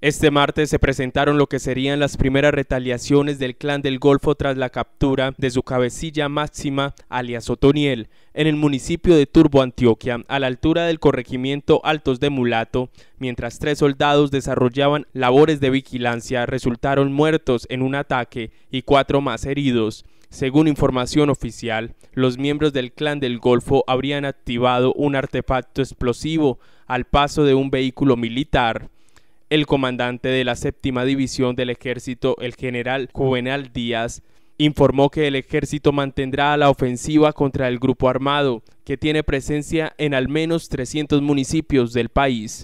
Este martes se presentaron lo que serían las primeras retaliaciones del clan del Golfo tras la captura de su cabecilla máxima, alias Otoniel, en el municipio de Turbo, Antioquia, a la altura del corregimiento Altos de Mulato, mientras tres soldados desarrollaban labores de vigilancia, resultaron muertos en un ataque y cuatro más heridos. Según información oficial, los miembros del clan del Golfo habrían activado un artefacto explosivo al paso de un vehículo militar el comandante de la séptima división del ejército, el general Juvenal Díaz, informó que el ejército mantendrá la ofensiva contra el grupo armado, que tiene presencia en al menos 300 municipios del país.